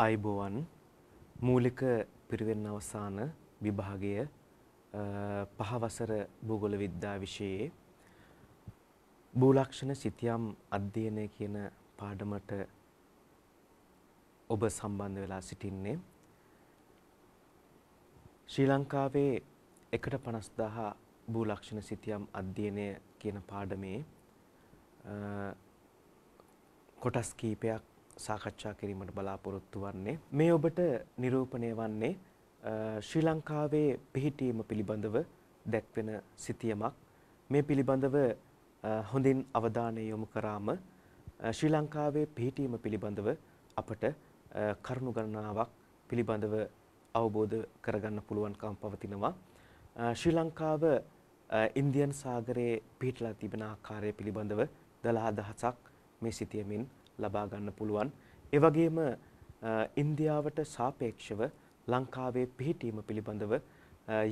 අයිබෝවන් මූලික පිරිවෙන් අවසාන විභාගය පහවසර භූගොල විද්‍යා විෂයේ භූලක්ෂණ සිතියම් අධ්‍යයනය කියන පාඩමට ඔබ සම්බන්ධ වෙලා සිටින්නේ ශ්‍රී ලංකාවේ එකට පනස්දාහ භූලක්ෂණ සිතියම් අධ්‍යයනය කියන පාඩමේ කොටස් කීපයක් සාකච්ඡා කිරීමට බලාපොරොත්තු වන්නේ. මේ ඔබට නිරූපණය වන්නේ ශ්‍රී ලංකාවේ පිහිටීම පිළිබඳව දැක්වෙන සිතියමක්. මේ පිළිබඳව හොඳින් අවධානය යොමු කරාම ශ්‍රී ලංකාවේ පිහිටීම පිළිබඳව අපට කරුණු ගණනාවක් පිළිබඳව අවබෝධ කරගන්න පුළුවන්කම් පවතිනවා. ශ්‍රී ලංකාව ඉන්දියන් සාගරයේ පිහිටලා තිබෙන ආකාරය පිළිබඳව දලා දහසක් මේ සිතියමින් ලබා ගන්න පුළුවන්. ඒ වගේම ඉන්දියාවට සාපේක්ෂව ලංකාවේ පිහිටීම පිළිබඳව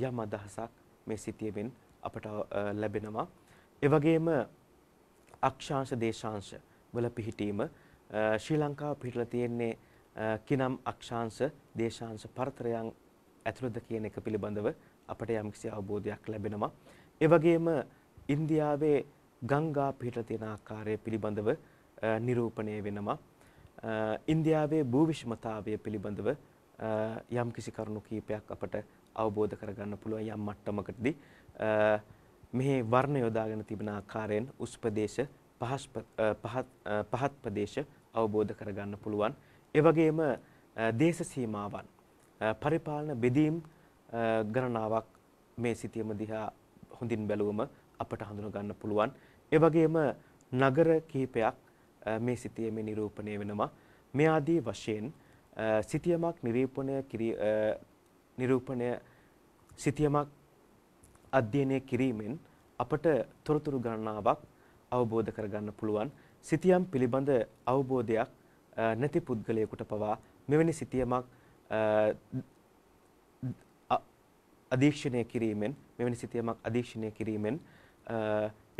යම් අදහසක් මේ සිතියමෙන් අපට ලැබෙනවා. ඒ වගේම අක්ෂාංශ දේශාංශ වල පිහිටීම ශ්‍රී ලංකාව පිහිටලා තියෙන්නේ කිනම් අක්ෂාංශ දේශාංශ පරතරයන් ඇතුළත කියන එක පිළිබඳව අපට යම්කිසි අවබෝධයක් ලැබෙනවා. ඒ වගේම ඉන්දියාවේ ගංගා පිහිටලා තියෙන ආකාරය පිළිබඳව නිරූපණය වෙනවා. ඉන්දියාවේ භූවිෂ්මතාවය පිළිබඳව යම් කිසි කරුණු කීපයක් අපට අවබෝධ කරගන්න පුළුවන් යම් මට්ටමකදී මෙහි වර්ණ යොදාගෙන තිබෙන ආකාරයෙන් උස් ප්‍රදේශ පහත් ප්‍රදේශ අවබෝධ කරගන්න පුළුවන්. ඒ වගේම දේශ සීමාවන් පරිපාලන බෙදීම් ගණනාවක් මේ සිතියම දිහා හොඳින් බැලුවම අපට හඳුනා ගන්න පුළුවන්. ඒ වගේම නගර කීපයක් මේ සිතියමේ නිරූපණය වෙනවා. මේ ආදී වශයෙන් සිතියමක් නිරූපණය නිරූපණය සිතියමක් අධ්‍යයනය කිරීමෙන් අපට තොරතුරු ගණනාවක් අවබෝධ කරගන්න පුළුවන්. සිතියම් පිළිබඳ අවබෝධයක් නැති පුද්ගලයෙකුට පවා මෙවැනි සිතියමක් අධීක්ෂණය කිරීමෙන් මෙවැනි සිතියමක් අධීක්ෂණය කිරීමෙන්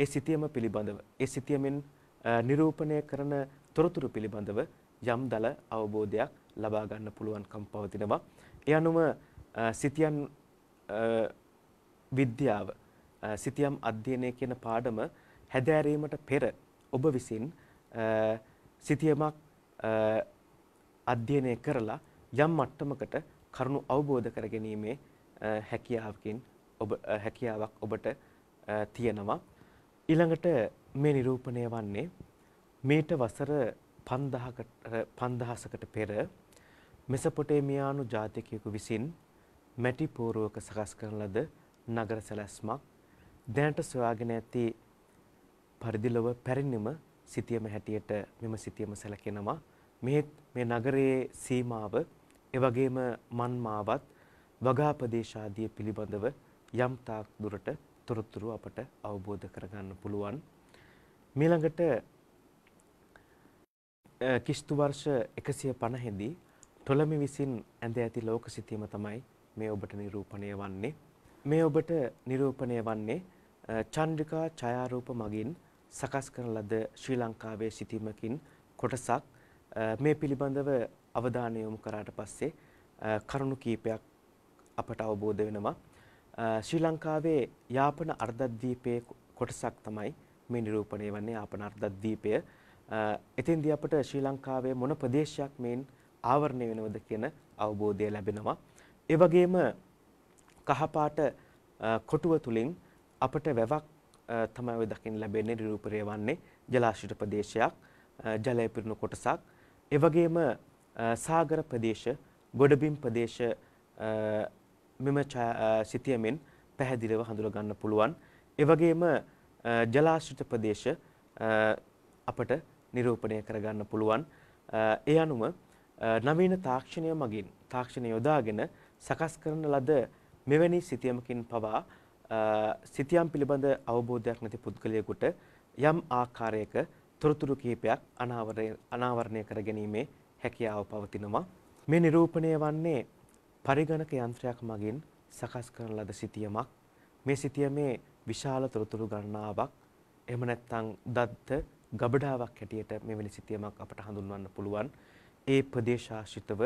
ඒ සිතියම පිළිබඳව ඒ සිතියමෙන් නිරූපණය කරන තොරතුරු පිළිබඳව යම් දල අවබෝධයක් ලබා ගන්න පුළුවන්කම් පවතිනවා. ඒ අනුව සිතියම් විද්‍යාව සිතියම් අධ්‍යයනය කියන පාඩම හැදෑරීමට පෙර ඔබ විසින් සිතියමක් අධ්‍යයනය කරලා යම් මට්ටමකට කරුණු අවබෝධ කර ගැනීමේ හැකියාවකින් ඔබ හැකියාවක් ඔබට තියෙනවා. ඊළඟට මේ නිරූපණය වන්නේ මීට වසර 5000කට 5000කට පෙර මෙසපොටේමියානු ජාතිකයෙකු විසින් මැටි පෝරුවක සකස් කරන ලද නගර සැලැස්මක් දැනට සොයාගෙන ඇති පරිදි ලොව පැරණිම සිතියම හැටියට මෙම සිතියම සැලකෙනවා මෙහෙත් මේ නගරයේ සීමාව එවැගේම මන්මාවත් වගා ප්‍රදේශ ආදී පිළිබඳව යම් තාක් දුරට තොරතුරු අපට අවබෝධ කරගන්න පුළුවන්. මීළඟට කිස්තු වර්ෂ 150 දී ටොලමි විසින් ඇඳ ඇති ලෝක සිතීම තමයි මේ ඔබට නිරූපණය වන්නේ. මේ ඔබට නිරූපණය වන්නේ චන්ද්‍රිකා ඡායාරූප මගින් සකස් කරන ලද ශ්‍රී ලංකාවේ සිතීමකින් කොටසක් මේ පිළිබඳව අවධානය යොමු කරාට පස්සේ කරුණු කීපයක් අපට අවබෝධ වෙනවා. ශ්‍රී ලංකාවේ යාපන අර්ධද්වීපයේ කොටසක් තමයි මේ නිරූපණය වන්නේ යාපන අර්ධද්වීපය. එතෙන්දී අපට ශ්‍රී ලංකාවේ මොන ප්‍රදේශයක් මේන් ආවරණය වෙනවද කියන අවබෝධය ලැබෙනවා. ඒ වගේම කහපාට කොටුව තුලින් අපට වැවක් තමයි ඔය දකින්න ලැබෙන්නේ නිරූපණය වන්නේ ජලාශිත ප්‍රදේශයක්, ජලය පිරුණු කොටසක්. ඒ වගේම සාගර ප්‍රදේශ, ගොඩබිම් ප්‍රදේශ මෙම සිතියමෙන් පැහැදිලිව හඳුනා ගන්න පුළුවන්. ඒ වගේම ජලාශ්‍රිත ප්‍රදේශ අපට නිරූපණය කර ගන්න පුළුවන්. ඒ අනුව නවීන තාක්ෂණය මගින් තාක්ෂණය යොදාගෙන සකස් කරන ලද මෙවැනි සිතියමකින් පවා සිතියම් පිළිබඳ අවබෝධයක් නැති පුද්ගලයෙකුට යම් ආකාරයක තොරතුරු කිහිපයක් අනාවරණය කර ගැනීමේ හැකියාව පවතිනවා. මේ නිරූපණය වන්නේ පරිගණක යන්ත්‍රයක් මගින් සකස් කරන ලද සිතියමක් මේ සිතියමේ විශාල තොරතුරු ගණනාවක් එහෙම නැත්නම් දත්ත ගබඩාවක් හැටියට මෙවැනි සිතියමක් අපට හඳුන්වන්න පුළුවන් ඒ ප්‍රදේශාශ්‍රිතව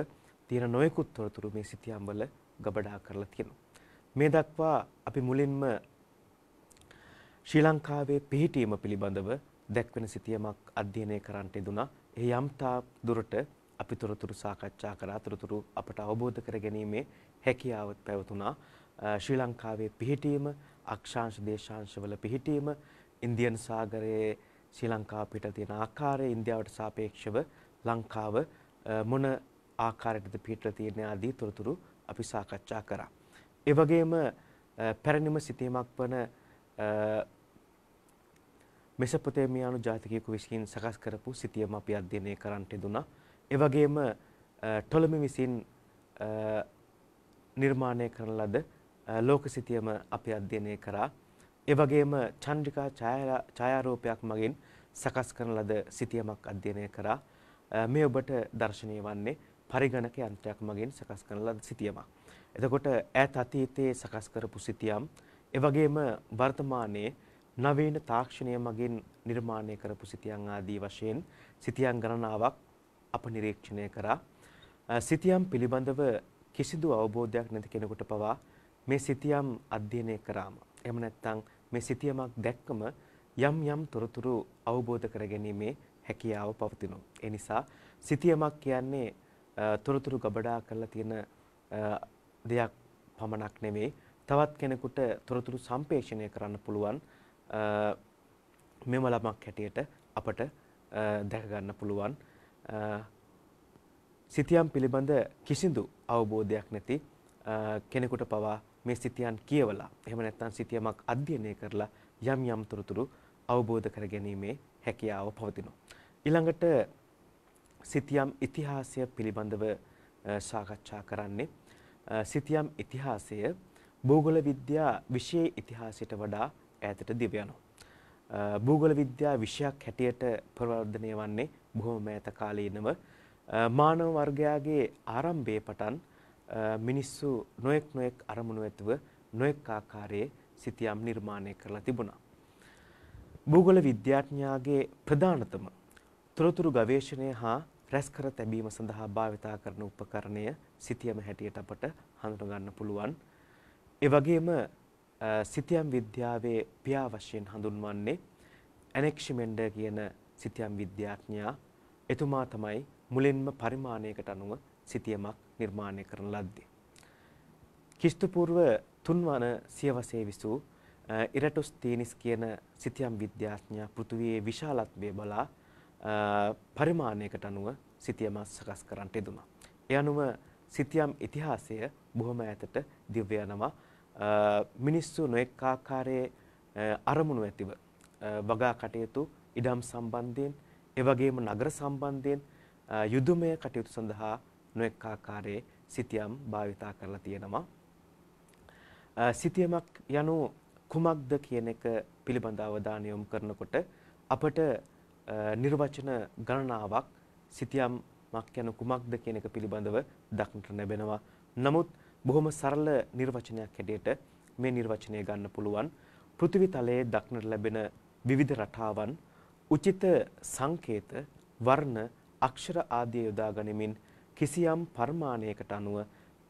තියෙන නොයෙකුත් තොරතුරු මේ සිතියම් වල ගබඩා කරලා තියෙනවා මේ දක්වා අපි මුලින්ම ශ්‍රී ලංකාවේ පිහිටීම පිළිබඳව දැක්වෙන සිතියමක් අධ්‍යයනය කරන්නට දුනා. ඒ යම්තා දුරට අපි තොරතුරු සාකච්ඡා කරා තොරතුරු අපට අවබෝධ කරගැනීමේ හැකියාව පැවතුණා. ශ්‍රී ලංකාවේ පිහිටීම, අක්ෂාංශ දේශාංශවල පිහිටීම, ඉන්දියන් සාගරයේ ශ්‍රී ලංකාව පිට තියෙන ආකාරය, ඉන්දියාවට සාපේක්ෂව ලංකාව මොන ආකාරයටද පිටලා තියෙන්නේ ආදී තොරතුරු අපි සාකච්ඡා කරා. ඒ වගේම පැරණිම සිතීමක් වන මෙසපොතේමියානු ජාතිකයෙකු විසින් සකස් කරපු සිතියම අපි අධ්‍යයනය කරන්නට දුනා. එවගේම ටොලමි විසින් නිර්මාණය කරන ලද ලෝකසිතියම අපි අධ්‍යයනය කරා. එවගේම චන්ද්‍රිකා ඡායාරූපයක් මගින් සකස් කරන ලද සිතියමක් අධ්‍යයනය කරා. මේ ඔබට දර්ශනීය වන්නේ පරිගණක යන්ත්‍රයක් මගින් සකස් කරන ලද සිතියමක්. එතකොට ඈත අතීතයේ සකස් කරපු සිතියම්, එවැගේම වර්තමානයේ නවීන තාක්ෂණය මගින් නිර්මාණය කරපු සිතියම් ආදී වශයෙන් සිතියම් ගණනාවක් අප නිරීක්ෂණය කරා සිතියම් පිළිබඳව කිසිදු අවබෝධයක් නැති කෙනෙකුට පවා මේ සිතියම් අධ්‍යයනය කරාම එහෙම නැත්නම් මේ සිතියමක් දැක්කම යම් යම් තොරතුරු අවබෝධ කරගැනීමේ හැකියාව පවතිනවා. ඒ නිසා සිතියමක් කියන්නේ තොරතුරු ගබඩා කරලා තියෙන දෙයක් පමණක් නෙවෙයි. තවත් කෙනෙකුට තොරතුරු සම්පේෂණය කරන්න පුළුවන් මෙම ළමක් හැටියට අපට දැක ගන්න පුළුවන්. සිතියම් පිළිබඳ කිසිදු අවබෝධයක් නැති කෙනෙකුට පවා මේ සිතියන් කියවලා එහෙම නැත්නම් සිතියමක් අධ්‍යයනය කරලා යම් යම් තොරතුරු අවබෝධ කර ගැනීමේ හැකියාව පවතිනවා. ඊළඟට සිතියම් ඉතිහාසය පිළිබඳව සාකච්ඡා කරන්නේ සිතියම් ඉතිහාසය භූගෝල විද්‍යා විෂයේ ඉතිහාසයට වඩා ඈතට දිව යනවා. භූගෝල විද්‍යා විෂයක් හැටියට ප්‍රවර්ධනය වන්නේ බොහොම ඈත කාලීනව මානව වර්ගයාගේ ආරම්භයේ පටන් මිනිස්සු නොඑක් නොඑක් අරමුණු ඇතුව නොඑක් ආකාරයේ සිතියම් නිර්මාණය කරලා තිබුණා. භූගෝල විද්‍යාඥයාගේ ප්‍රධානතම තොරතුරු ගවේෂණය හා රැස්කර තැබීම සඳහා භාවිතා කරන උපකරණය සිතියම හැටියට අපට හඳුනගන්න පුළුවන්. ඒ වගේම සිතියම් විද්‍යාවේ පියා වශයෙන් හඳුන්වන්නේ ඇනෙක්ෂිමෙන්ඩර් කියන සිතියම් විද්‍යාඥයා එතුමා තමයි මුලින්ම පරිමාණයකට අනුව සිතියමක් නිර්මාණය කරන ලද්දේ. ක්‍රිස්තු පූර්ව 3 වන සියවසේ විසූ ඉරටොස් තීනිස් කියන සිතියම් විද්‍යාඥයා පෘථුවියේ විශාලත්වය බලා පරිමාණයකට අනුව සිතියම සකස් කරන්නට යෙදුණා. ඒ අනුව සිතියම් ඉතිහාසය බොහොම ඈතට දිව්‍ය යනවා. මිනිස්සු නොඑක ආකාරයේ අරමුණු ඇතිව වගා කටයුතු ඉඩම් සම්බන්ධයෙන් එවැගේම නගර සම්බන්ධයෙන් යුදමය කටයුතු සඳහා නොඑක ආකාරයේ සිතියම් භාවිතා කරලා තියෙනවා. සිතියමක් යනු කුමක්ද කියන එක පිළිබඳ අවධානය යොමු කරනකොට අපට නිර්වචන ගණනාවක් සිතියමක් යනු කුමක්ද කියන එක පිළිබඳව දක්නට ලැබෙනවා. නමුත් බොහොම සරල නිර්වචනයක් හැටියට මේ නිර්වචනය ගන්න පුළුවන් පෘථිවි තලයේ දක්නට ලැබෙන විවිධ රටාවන් උචිත සංකේත වර්ණ අක්ෂර ආදී යොදා ගනිමින් කිසියම් පරිමාණයකට අනුව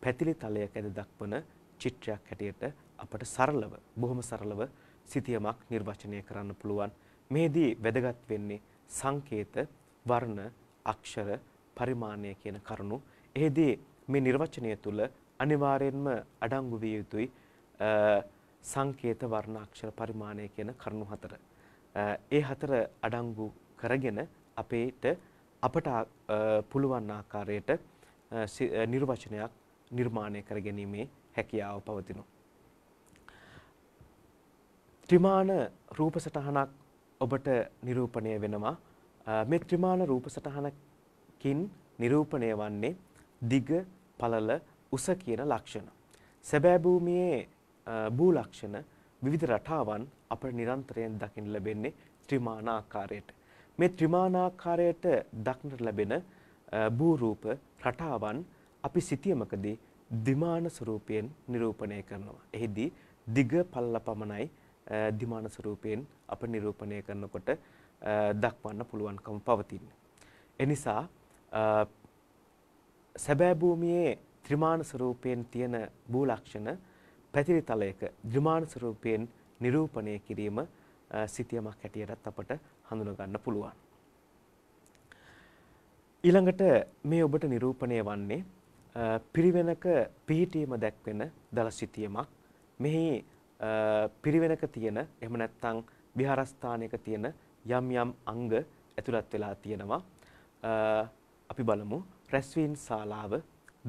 පැතිලි තලයක ඇද දක්වන චිත්‍රයක් හැටියට අපට සරලව බොහොම සරලව සිතියමක් නිර්වචනය කරන්න පුළුවන්. මේදී වැදගත් වෙන්නේ සංකේත, වර්ණ, අක්ෂර, පරිමාණය කියන කරුණු. එෙහිදී මේ නිර්වචනය තුළ අනිවාර්යයෙන්ම අඩංගු විය යුතුයි සංකේත, වර්ණ, අක්ෂර, පරිමාණය කියන කරුණු හතර. ඒ හතර අඩංගු කරගෙන අපේට අපට පුළුවන් ආකාරයට නිර්වචනයක් නිර්මාණය කර ගැනීමේ හැකියාව පවතිනවා. ත්‍රිමාන රූප සටහනක් ඔබට නිරූපණය වෙනවා. මේ ත්‍රිමාන රූප සටහනකින් නිරූපණය වන්නේ දිග, පළල, උස කියන ලක්ෂණ. සැබෑ භූමියේ භූ ලක්ෂණ විවිධ රටාවන් අපට නිරන්තරයෙන් දකින්න ලැබෙන්නේ ත්‍රිමාන ආකාරයට. මේ ත්‍රිමාන ආකාරයට දක්නට ලැබෙන භූ රූප රටාවන් අපි සිතියමකදී දිමාන ස්වරූපයෙන් නිරූපණය කරනවා. එෙහිදී දිග පල්ල පමණයි දිමාන ස්වරූපයෙන් අප නිරූපණය කරනකොට දක්වන්න පුළුවන්කම පවතින්න. එනිසා සැබෑ භූමියේ ත්‍රිමාන ස්වරූපයෙන් තියෙන භූ ලක්ෂණ පැතිරි තලයක ද්‍රිමාණ ස්වරූපයෙන් නිරූපණය කිරීම සිතියමක් හැටියටත් අපට හඳුනා ගන්න පුළුවන්. ඊළඟට මේ ඔබට නිරූපණය වන්නේ පිරිවෙනක පිහිටීම දැක්වෙන දල සිතියමක්. මෙහි පිරිවෙනක තියෙන එහෙම නැත්නම් විහාරස්ථානයක තියෙන යම් යම් අංග ඇතුළත් වෙලා තියෙනවා. අපි බලමු රැස්වීම් ශාලාව,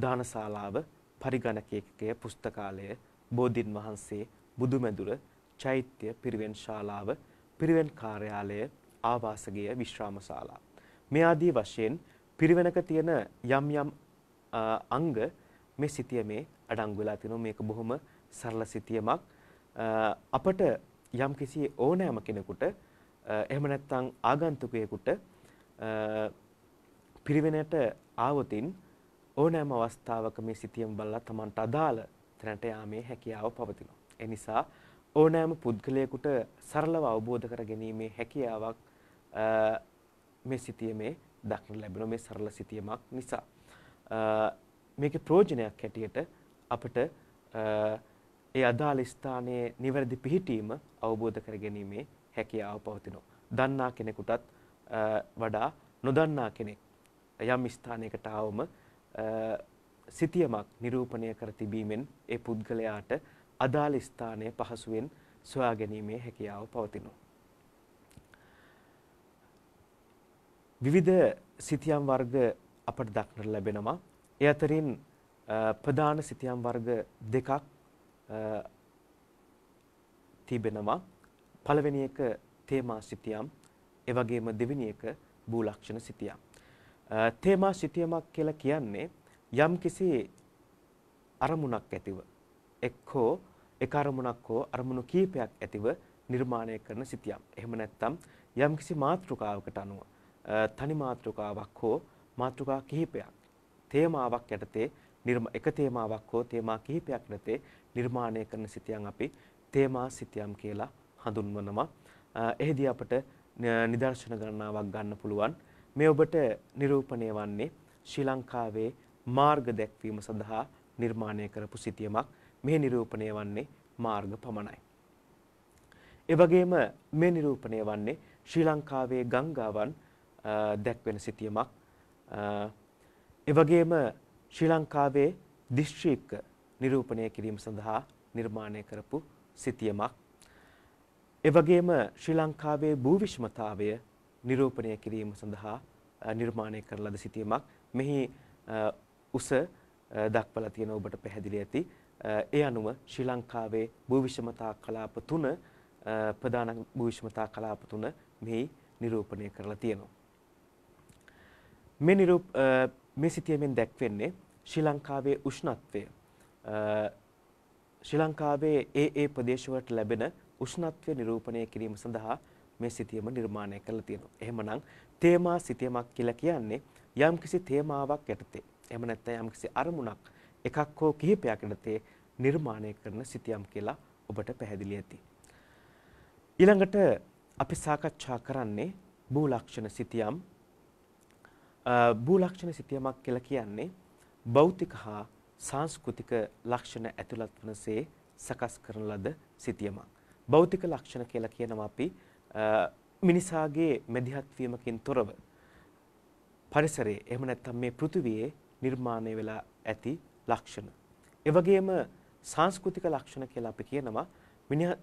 දාන ශාලාව, පරිගණකයේ පුස්තකාලය, බෝධින් වහන්සේ බුදුමැදුර චෛත්‍ය පිරිවෙන් ශාලාව පිරිවෙන් කාර්යාලය ආවාසගය විශ්‍රාම ශාලා මේ ආදී වශයෙන් පිරිවෙනක තියෙන යම් යම් අංග මේ සිතියමේ අඩංගු වෙලා තිනවා මේක බොහොම සරල සිතියමක් අපට යම් කිසි ඕනෑම කෙනෙකුට එහෙම නැත්නම් ආගන්තුකයෙකුට පිරිවෙනට ආවොතින් ඕනෑම අවස්ථාවක මේ සිතියම බලලා Tamanට අදාළ තැනට යාමේ හැකියාව පවතිනවා. ඒ නිසා ඕනෑම පුද්ගලයෙකුට සරලව අවබෝධ කර ගැනීමේ හැකියාවක් මේ සිතියමේ දක්න ලැබෙන මේ සරල සිතියමක් නිසා මේකේ ප්‍රයෝජනයක් හැටියට අපිට ඒ අදාළ ස්ථානයේ නිවැරදි පිහිටීම අවබෝධ කර ගැනීමේ හැකියාව පවතිනවා. දන්නා කෙනෙකුටත් වඩා නොදන්නා කෙනෙක් යම් ස්ථානයකට ආවම සිතියමක් නිරූපණය කර තිබීමෙන් ඒ පුද්ගලයාට අදාළ ස්ථානය පහසුවෙන් සොයා ගැනීමේ හැකියාව පවතිනවා. විවිධ සිතියම් වර්ග අපට දක්නට ලැබෙනවා. ඒ අතරින් ප්‍රධාන සිතියම් වර්ග දෙකක් තිබෙනවා. පළවෙනි එක තේමා සිතියම්, ඒ වගේම දෙවෙනි එක බූලක්ෂණ සිතියම්. තේමා සිතියමක් කියලා කියන්නේ යම්කිසි අරමුණක් ඇතිව එක්කෝ එක අරමුණක් හෝ අරමුණු කීපයක් ඇතිව නිර්මාණය කරන සිතියම්. එහෙම නැත්නම් යම්කිසි මාතෘකාවකට අනුව තනි මාතෘකාවක් හෝ මාතෘකා කිහිපයක් තේමාවක් යටතේ එක තේමාවක් හෝ තේමා කිහිපයක් යටතේ නිර්මාණය කරන සිතියම් අපි තේමා සිතියම් කියලා හඳුන්වනවා. එෙහිදී අපට නිදර්ශන ගණනාවක් ගන්න පුළුවන්. මේ ඔබට නිරූපණය වන්නේ ශ්‍රී ලංකාවේ මාර්ග දැක්වීම සඳහා නිර්මාණය කරපු සිතියමක් මේ නිරූපණය වන්නේ මාර්ග පමණයි. එවැගේම මේ නිරූපණය වන්නේ ශ්‍රී ලංකාවේ ගංගාවන් දැක්වෙන සිතියමක්. එවැගේම ශ්‍රී ලංකාවේ දිස්ත්‍රික්ක නිරූපණය කිරීම සඳහා නිර්මාණය කරපු සිතියමක්. එවැගේම ශ්‍රී ලංකාවේ භූවිෂ්මතාවය නිරූපණය කිරීම සඳහා නිර්මාණය කරලද සිතියමක්. මෙහි උස දක්වලා තියෙන ඔබට පැහැදිලි ඇති. ඒ අනුව ශ්‍රී ලංකාවේ භූවිෂමතා කලාප තුන ප්‍රධාන භූවිෂමතා කලාප තුන මෙහි නිරූපණය කරලා තියෙනවා. මේ නිරූප මේ සිතියමෙන් දැක්වෙන්නේ ශ්‍රී ලංකාවේ උෂ්ණත්වය ශ්‍රී ලංකාවේ ඒ ඒ ප්‍රදේශවලට ලැබෙන උෂ්ණත්වය නිරූපණය කිරීම සඳහා මේ සිතියම නිර්මාණය කරලා තියෙනවා. එහෙමනම් තේමා සිතියමක් කියලා කියන්නේ යම්කිසි තේමාවක් යටතේ එහෙම නැත්නම් යම්කිසි අරමුණක් එකක් හෝ කිහිපයක් යටතේ නිර්මාණය කරන සිතියම් කියලා ඔබට පැහැදිලි ඇති. ඊළඟට අපි සාකච්ඡා කරන්නේ බූලක්ෂණ සිතියම්. බූලක්ෂණ සිතියමක් කියලා කියන්නේ භෞතික හා සංස්කෘතික ලක්ෂණ ඇතුළත් වනසේ සකස් කරන ලද සිතියමක්. භෞතික ලක්ෂණ කියලා කියනවා අපි මිනිසාගේ මෙදිහත් වීමකින් තොරව පරිසරයේ එහෙම නැත්නම් මේ පෘථිවියේ නිර්මාණය වෙලා ඇති ලක්ෂණ. එවැගේම සංස්කෘතික ලක්ෂණ කියලා අපි කියනවා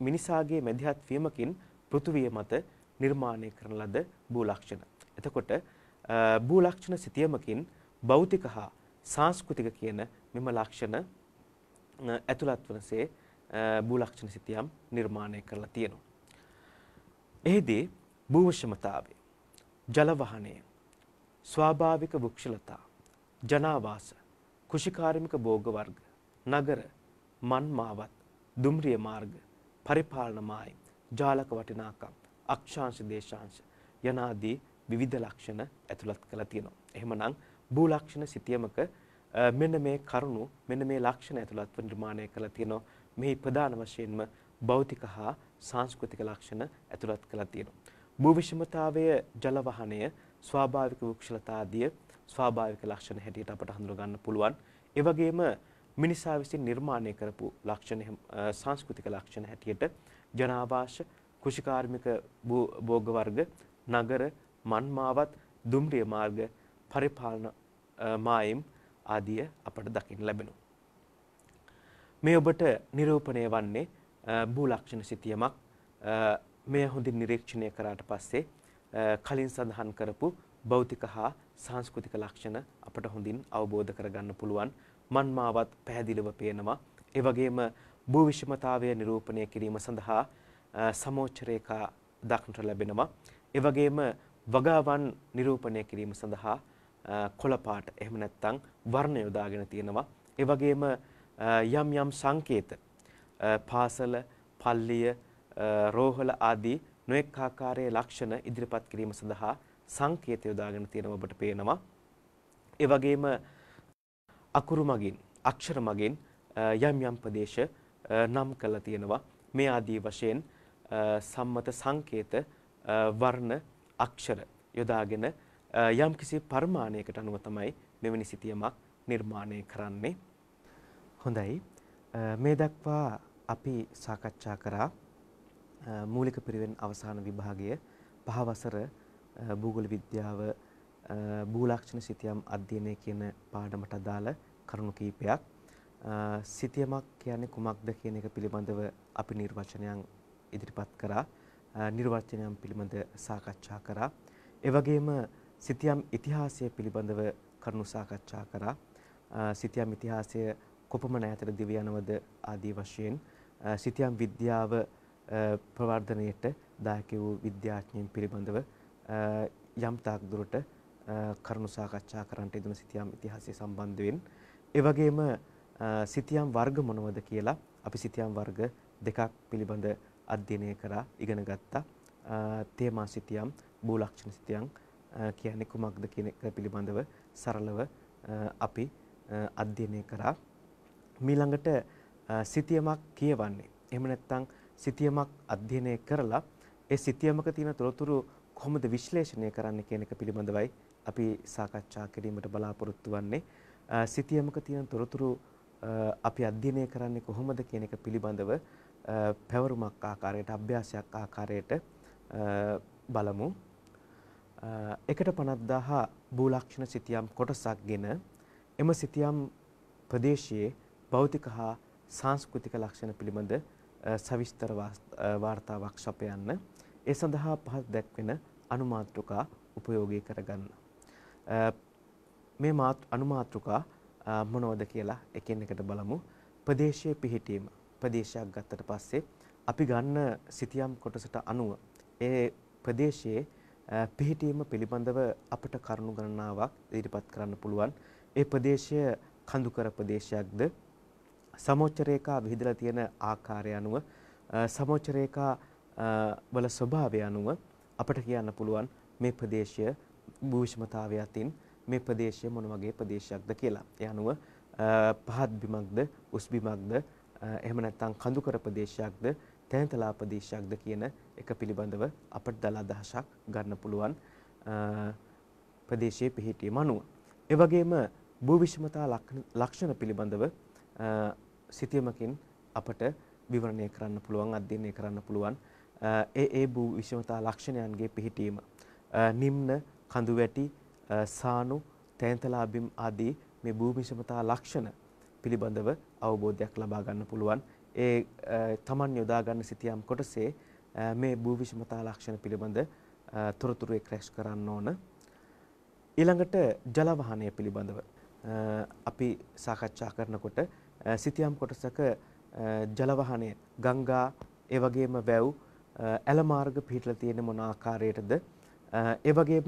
මිනිසාගේ මැදිහත් වීමකින් පෘථුවිය මත නිර්මාණය කරන ලද භූ ලක්ෂණ. එතකොට භූ ලක්ෂණ සිතියමකින් භෞතික හා සංස්කෘතික කියන මෙම ලක්ෂණ ඇතුළත් වනසේ භූ ලක්ෂණ සිතියම් නිර්මාණය කරලා තියෙනවා. එහිදී භූ විෂමතාවය, ජල වහනය, ස්වාභාවික වෘක්ෂලතා, ජනාවාස, කුෂිකාර්මික භෝග වර්ග, නගර, මන්මාවත්, දුම්රිය මාර්ග, පරිපාලන මායිම්, ජාලක වටිනාකම්, අක්ෂාංශ දේශාංශ යනාදී විවිධ ලක්ෂණ ඇතුළත් කරලා තියෙනවා. එහෙමනම් භූ ලක්ෂණ සිතියමක මෙන්න මේ කරුණු මෙන්න මේ ලක්ෂණ ඇතුළත්ව නිර්මාණය කරලා තියෙනවා. මෙහි ප්‍රධාන වශයෙන්ම භෞතික හා සංස්කෘතික ලක්ෂණ ඇතුළත් කරලා තියෙනවා. භූ විෂමතාවය ජල වහණය ස්වාභාවික වෘක්ෂලතාදිය ස්වාභාවික ලක්ෂණ හැටියට අපට හඳුනගන්න පුළුවන්. ඒ වගේම මිනිසා විසින් නිර්මාණය කරපු ලක්ෂණ සංස්කෘතික ලක්ෂණ හැටියට ජනාවාස, කෘෂිකාර්මික භෝග වර්ග, නගර, මන්මාවත්, දුම්රිය මාර්ග, පරිපාලන මායිම් ආදිය අපට දකින්න ලැබෙනවා. මේ ඔබට නිරූපණය වන්නේ භූ ලක්ෂණ සිතියමක්. මෙය හොඳින් නිරීක්ෂණය කරාට පස්සේ කලින් සඳහන් කරපු භෞතික හා සංස්කෘතික ලක්ෂණ අපට හොඳින් අවබෝධ කරගන්න පුළුවන්. මන්මාවත් පැහැදිලිව පේනවා. ඒ වගේම භූවිෂමතාවය නිරූපණය කිරීම සඳහා සමෝච්ච රේඛා දක්නට ලැබෙනවා. ඒ වගේම වගාවන් නිරූපණය කිරීම සඳහා කොළ පාට එහෙම නැත්නම් වර්ණ යොදාගෙන තියෙනවා. ඒ වගේම යම් යම් සංකේත පාසල, පල්ලිය, රෝහල ආදී නොඑක් ආකාරයේ ලක්ෂණ ඉදිරිපත් කිරීම සඳහා සංකේත යොදාගෙන තියෙනව ඔබට පේනවා. ඒ වගේම අකුරු මගින් අක්ෂර මගින් යම් යම් ප්‍රදේශ නම් කරලා තියෙනවා. මේ ආදී වශයෙන් සම්මත සංකේත වර්ණ අක්ෂර යොදාගෙන යම් කිසි පරිමාණයකට අනුව තමයි මෙවැනි සිතියමක් නිර්මාණය කරන්නේ. හොඳයි. මේ දක්වා අපි සාකච්ඡා කරා මූලික පිරිවෙන් අවසාන විභාගය පහ වසර භූගෝල විද්‍යාව භූලක්ෂණ සිතියම් අධ්‍යයනය කියන පාඩමට අදාළ කරුණු කීපයක් සිතියමක් කියන්නේ කුමක්ද කියන එක පිළිබඳව අපි නිර්වචනයන් ඉදිරිපත් කරා නිර්වචනයන් පිළිබඳ සාකච්ඡා කරා ඒ වගේම සිතියම් ඉතිහාසය පිළිබඳව කරුණු සාකච්ඡා කරා සිතියම් ඉතිහාසය කොපමණ ඈතට දිව යනවද ආදී වශයෙන් සිතියම් විද්‍යාව ප්‍රවර්ධනයට දායක වූ විද්‍යාඥයින් පිළිබඳව යම් තාක් දුරට කරුණු සාකච්ඡා කරන්නට ඉදුණ සිතියම් ඉතිහාසය සම්බන්ධයෙන් ඒ වගේම සිතියම් වර්ග මොනවද කියලා අපි සිතියම් වර්ග දෙකක් පිළිබඳ අධ්‍යයනය කරා ඉගෙන ගත්තා. තේමා සිතියම්, බූලක්ෂණ සිතියම් කියන්නේ කුමක්ද කියන එක පිළිබඳව සරලව අපි අධ්‍යයනය කරා. මීළඟට සිතියමක් කියවන්නේ. එහෙම නැත්නම් සිතියමක් අධ්‍යයනය කරලා ඒ සිතියමක තියෙන තොරතුරු කොහොමද විශ්ලේෂණය කරන්න කියන එක පිළිබඳවයි අපි සාකච්ඡා කිරීමට බලාපොරොත්තු වෙන්නේ. සිතියමක තියෙන තොරතුරු අපි අධ්‍යයනය කරන්නේ කොහොමද කියන එක පිළිබඳව පැවරුමක් ආකාරයට අභ්‍යාසයක් ආකාරයට බලමු. 1.50000 භූලක්ෂණ සිතියම් කොටසක්ගෙන එම සිතියම් ප්‍රදේශයේ භෞතික හා සංස්කෘතික ලක්ෂණ පිළිබඳ සවිස්තර වාර්තාවක් සපයන්න. ඒ සඳහා පහත් දැක්වෙන අනුමාත්‍රිකා උපයෝගී කරගන්න. මේ අනුමාත්‍රිකා මොනවද කියලා එකින් එකට බලමු. ප්‍රදේශයේ පිහිටීම. ප්‍රදේශයක් ගත්තට පස්සේ අපි ගන්න සිතියම් කොටසට අනුව ඒ ප්‍රදේශයේ පිහිටීම පිළිබඳව අපට කරුණු ගණනාවක් ඉදිරිපත් කරන්න පුළුවන්. ඒ ප්‍රදේශය කඳුකර ප්‍රදේශයක්ද සමෝච්ච රේඛා විහිදලා තියෙන ආකාරය අනුව සමෝච්ච රේඛා වල ස්වභාවය අනුව අපට කියන්න පුළුවන් මේ ප්‍රදේශය භූෂමතාවය අතින් මේ ප්‍රදේශය මොන වගේ ප්‍රදේශයක්ද කියලා. ඒ අනුව පහත් බිමක්ද, උස් බිමක්ද, එහෙම නැත්නම් කඳුකර ප්‍රදේශයක්ද, තැන්තලා ප්‍රදේශයක්ද කියන එක පිළිබඳව අපට දල අදහසක් ගන්න පුළුවන් ප්‍රදේශයේ පිහිටීම අනුව. ඒ වගේම භූවිෂමතා ලක්ෂණ පිළිබඳව සිතියමකින් අපට විවරණය කරන්න පුළුවන් අධ්‍යයනය කරන්න පුළුවන් ඒ ඒ භූ විෂමතා ලක්ෂණයන්ගේ පිහිටීම නිම්න කඳු වැටි සානු තැන්තලාබිම් ආදී මේ භූ විෂමතා ලක්ෂණ පිළිබඳව අවබෝධයක් ලබා ගන්න පුළුවන් ඒ තමන් යොදා ගන්න සිතියම් කොටසේ මේ භූ විෂමතා ලක්ෂණ පිළිබඳ තොරතුරු ක්‍රැෂ් කරන්න ඕන ඊළඟට ජල පිළිබඳව අපි සාකච්ඡා කරනකොට සිතියම් කොටසක ජලවහනය ගංගා ඒ වගේම වැව් ඇල මාර්ග පිහිටලා තියෙන මොන ආකාරයටද ඒ වගේම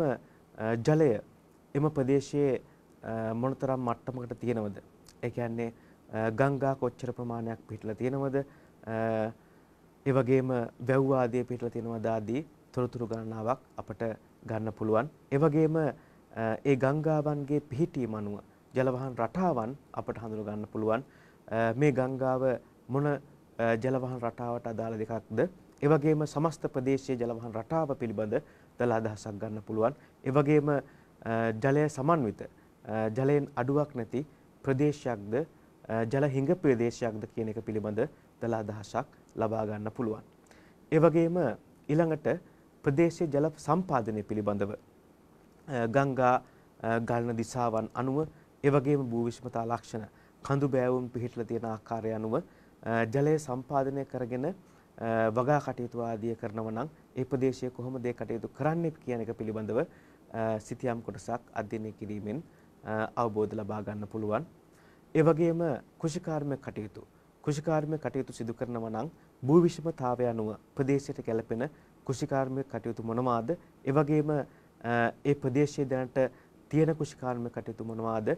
ජලය එම ප්‍රදේශයේ මොනතරම් මට්ටමකට තියෙනවද ඒ කියන්නේ ගංගා කොච්චර ප්‍රමාණයක් පිහිටලා තියෙනවද ඒ වගේම වැව් ආදී පිහිටලා තියෙනවද ආදී තොරතුරු ගණනාවක් අපට ගන්න පුළුවන් ඒ වගේම ඒ ගංගාවන්ගේ පිහිටීම අනුව ජලවහන් රටාවන් අපට හඳුනා ගන්න පුළුවන් මේ ගංගාව මොන ජලවහන් රටාවට අදාළ දෙකක්ද ඒ වගේම සමස්ත ප්‍රදේශයේ ජලවහන් රටාව පිළිබඳ තල අදහසක් ගන්න පුළුවන් ඒ වගේම ජලය සමන්විත ජලයෙන් අඩුවක් නැති ප්‍රදේශයක්ද ජල හිඟ ප්‍රදේශයක්ද කියන එක පිළිබඳ තල අදහසක් ලබා ගන්න පුළුවන් ඒ වගේම ඊළඟට ප්‍රදේශයේ ජල සම්පාදනය පිළිබඳව ගංගා ගලන දිශාවන් අනුව ඒ වගේම භූවිෂමතා ලක්ෂණ කඳු බෑවුම් පිහිටලා තියෙන ආකාරය අනුව ජලය සම්පාදනය කරගෙන වගා කටයුතු ආදිය කරනව නම් ඒ ප්‍රදේශයේ කොහොමද ඒ කටයුතු කරන්නේ කියන එක පිළිබඳව සිතියම් කොටසක් අධ්‍යයනය කිරීමෙන් අවබෝධ ලබා ගන්න පුළුවන්. ඒ වගේම කෘෂිකාර්මික කටයුතු කෘෂිකාර්මික කටයුතු සිදු කරනව නම් භූ විෂමතාවය අනුව ප්‍රදේශයට ගැලපෙන කෘෂිකාර්මික කටයුතු මොනවාද? ඒ වගේම ඒ ප්‍රදේශයේ දැනට තියෙන කෘෂිකාර්මික කටයුතු මොනවාද?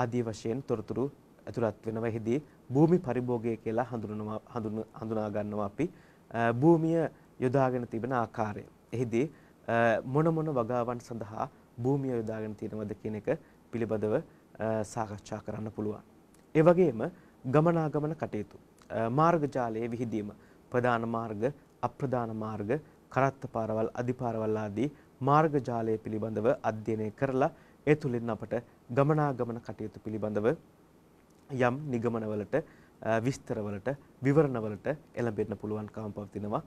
ආදී වශයෙන් තොරතුරු ඇතුළත් වෙනවා. එහිදී භූමි පරිභෝගය කියලා හඳුන්වනවා හඳුනා ගන්නවා අපි භූමිය යොදාගෙන තිබෙන ආකාරය. එහිදී මොන මොන වගාවන් සඳහා භූමිය යොදාගෙන තියෙනවද කියන එක පිළිබඳව සාකච්ඡා කරන්න පුළුවන්. ඒ වගේම ගමනාගමන කටයුතු මාර්ග ජාලයේ විහිදීම ප්‍රධාන මාර්ග අප්‍රධාන මාර්ග කරත්ත පාරවල් අධිපාරවල් ආදී මාර්ග ජාලය පිළිබඳව අධ්‍යයනය කරලා ඒ තුලින් අපට ගමනාගමන කටයුතු පිළිබඳව යම් නිගමනවලට විස්තරවලට විවරණවලට එළඹෙන්න පුළුවන්කම පවතිනවා.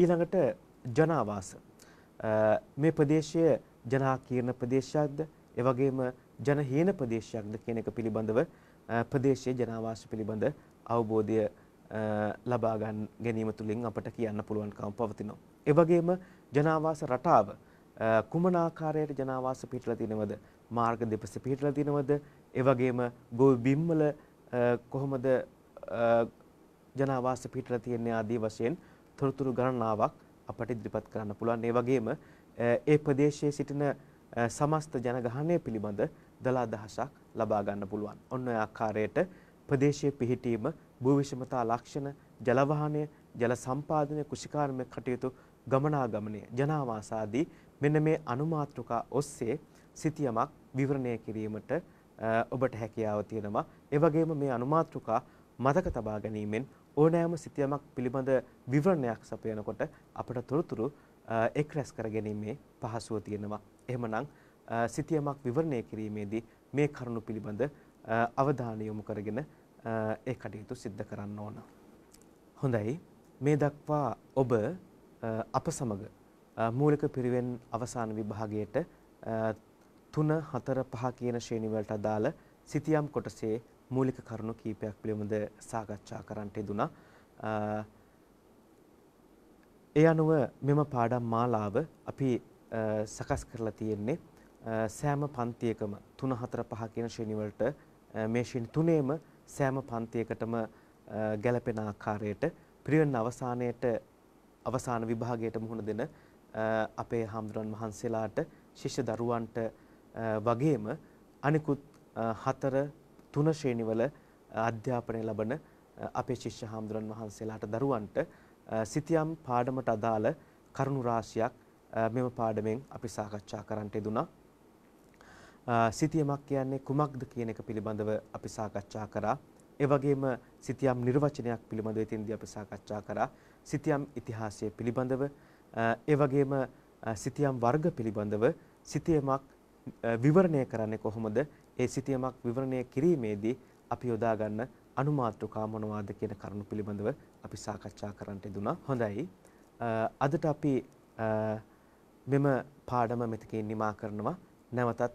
ඊළඟට ජනාවාස මේ ප්‍රදේශය ජනාකීර්ණ ප්‍රදේශයක්ද එවැගේම ජනහීන ප්‍රදේශයක්ද කියන එක පිළිබඳව ප්‍රදේශයේ ජනාවාස පිළිබඳ අවබෝධය ලබා ගැනීම තුලින් අපට කියන්න පුළුවන්කම පවතිනවා. එවැගේම ජනාවාස රටාව කුමන ආකාරයට ජනාවාස පිහිටලා තියෙනවද මාර්ග දෙපස පිහිටලා තියෙනවද ඒ වගේම ගොවි බිම්වල කොහොමද ජනාවාස පිහිටලා තියෙන්නේ ආදී වශයෙන් තොරතුරු ගණනාවක් අපට ඉදිරිපත් කරන්න පුළුවන් ඒ වගේම ඒ ප්‍රදේශයේ සිටින සමස්ත ජනගහනය පිළිබඳ දලා දහසක් ලබා ගන්න පුළුවන් ඔන්න ඔය ආකාරයට ප්‍රදේශයේ පිහිටීම භූවිෂමතා ලක්ෂණ ජලවාහනය ජල සම්පාදනය කෘෂිකාර්මික කටයුතු ගමනාගමනය ජනාවාස ආදී මෙන්න මේ අනුමාත්‍රිකා ඔස්සේ සිතියමක් විවරණය කිරීමට ඔබට හැකියාව තියෙනවා. ඒ වගේම මේ අනුමාත්‍රිකා මතක තබා ගැනීමෙන් ඕනෑම සිතියමක් පිළිබඳ විවරණයක් සපයනකොට අපට තොරතුරු එක් රැස් කර ගැනීමේ පහසුව තියෙනවා. එහෙමනම් සිතියමක් විවරණය කිරීමේදී මේ කරුණු පිළිබඳ අවධානය යොමු කරගෙන ඒ කටයුතු සිද්ධ කරන්න ඕන. හොඳයි. මේ දක්වා ඔබ අප සමග මූලික පිරිවෙන් අවසාන විභාගයට 3 4 5 කියන ශ්‍රේණි වලට අදාළ සිතියම් කොටසේ මූලික කරුණු කීපයක් පිළිබඳ සාකච්ඡා කරන්නට යෙදුනා. ඒ අනුව මෙම පාඩම් මාලාව අපි සකස් කරලා තියෙන්නේ සෑම පන්තියකම 3 4 5 කියන ශ්‍රේණි වලට මේ ශ්‍රේණි තුනේම සෑම පන්තියකටම ගැළපෙන ආකාරයට පිරිවෙන් අවසානයේට අවසාන විභාගයට මුහුණ දෙන අපේ හාමුදුරන් වහන්සේලාට ශිෂ්‍ය දරුවන්ට වගේම අනිකුත් හතර තුන ශ්‍රේණිවල අධ්‍යාපනය ලබන අපේ ශිෂ්‍ය හාමුදුරන් වහන්සේලාට දරුවන්ට සිතියම් පාඩමට අදාළ කරුණු රාශියක් මෙම පාඩමෙන් අපි සාකච්ඡා කරන්නට යෙදුණා. සිතියමක් කියන්නේ කුමක්ද කියන එක පිළිබඳව අපි සාකච්ඡා කරා. ඒ වගේම සිතියම් නිර්වචනයක් පිළිබඳව එතෙන්දී අපි සාකච්ඡා කරා. සිතියම් ඉතිහාසය පිළිබඳව ඒ වගේම සිතියම් වර්ග පිළිබඳව සිතියමක් විවරණය කරන්නේ කොහොමද? ඒ සිතියමක් විවරණය කිරීමේදී අපි යොදා ගන්න අනුමාත්‍රකා මොනවාද කියන කරුණු පිළිබඳව අපි සාකච්ඡා කරන්නට දුනා. හොඳයි. අදට අපි මෙම පාඩම මෙතකින් නිමා කරනවා. නැවතත්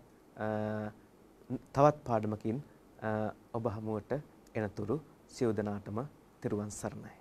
තවත් පාඩමකින් ඔබ හමුවට එනතුරු සියලු දෙනාටම තෙරුවන් සරණයි.